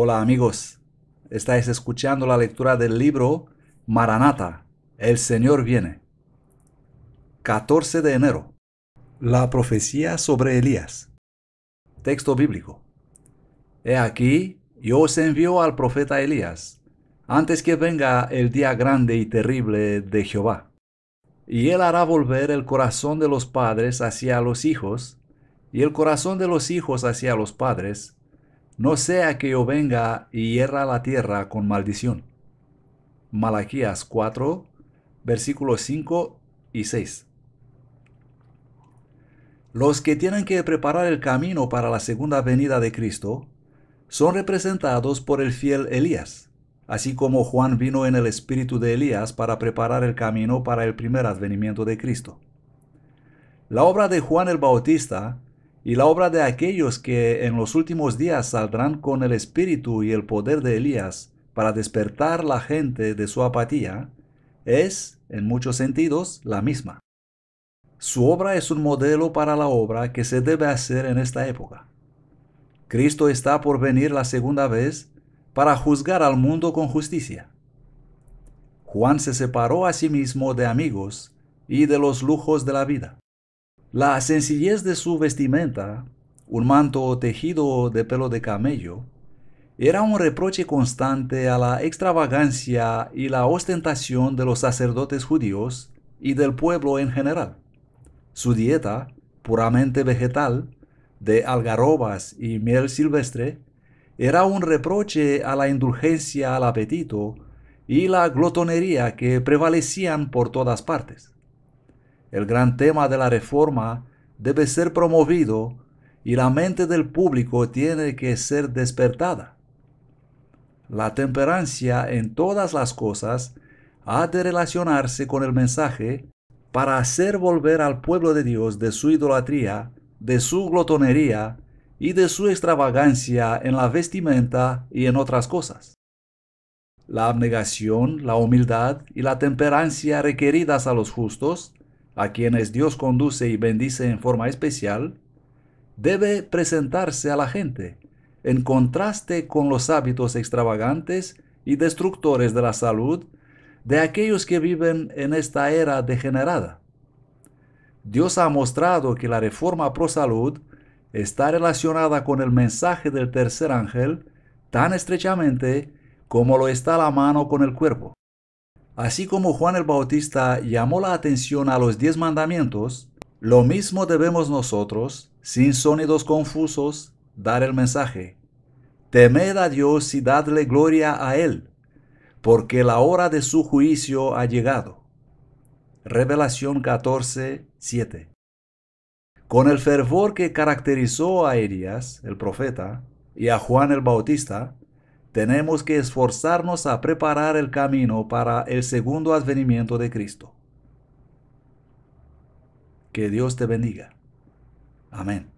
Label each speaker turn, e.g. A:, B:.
A: Hola amigos, estáis escuchando la lectura del libro Maranata, El Señor viene. 14 de enero. La profecía sobre Elías. Texto bíblico. He aquí, yo os envío al profeta Elías, antes que venga el día grande y terrible de Jehová. Y él hará volver el corazón de los padres hacia los hijos, y el corazón de los hijos hacia los padres, no sea que yo venga y hierra la tierra con maldición. Malaquías 4, versículos 5 y 6. Los que tienen que preparar el camino para la segunda venida de Cristo son representados por el fiel Elías, así como Juan vino en el espíritu de Elías para preparar el camino para el primer advenimiento de Cristo. La obra de Juan el Bautista y la obra de aquellos que en los últimos días saldrán con el espíritu y el poder de Elías para despertar la gente de su apatía, es, en muchos sentidos, la misma. Su obra es un modelo para la obra que se debe hacer en esta época. Cristo está por venir la segunda vez para juzgar al mundo con justicia. Juan se separó a sí mismo de amigos y de los lujos de la vida. La sencillez de su vestimenta, un manto tejido de pelo de camello, era un reproche constante a la extravagancia y la ostentación de los sacerdotes judíos y del pueblo en general. Su dieta, puramente vegetal, de algarrobas y miel silvestre, era un reproche a la indulgencia al apetito y la glotonería que prevalecían por todas partes. El gran tema de la reforma debe ser promovido y la mente del público tiene que ser despertada. La temperancia en todas las cosas ha de relacionarse con el mensaje para hacer volver al pueblo de Dios de su idolatría, de su glotonería y de su extravagancia en la vestimenta y en otras cosas. La abnegación, la humildad y la temperancia requeridas a los justos a quienes Dios conduce y bendice en forma especial, debe presentarse a la gente, en contraste con los hábitos extravagantes y destructores de la salud de aquellos que viven en esta era degenerada. Dios ha mostrado que la reforma pro salud está relacionada con el mensaje del tercer ángel tan estrechamente como lo está la mano con el cuerpo. Así como Juan el Bautista llamó la atención a los diez mandamientos, lo mismo debemos nosotros, sin sonidos confusos, dar el mensaje. Temed a Dios y dadle gloria a Él, porque la hora de su juicio ha llegado. Revelación 14, Con el fervor que caracterizó a Elías, el profeta, y a Juan el Bautista, tenemos que esforzarnos a preparar el camino para el segundo advenimiento de Cristo. Que Dios te bendiga. Amén.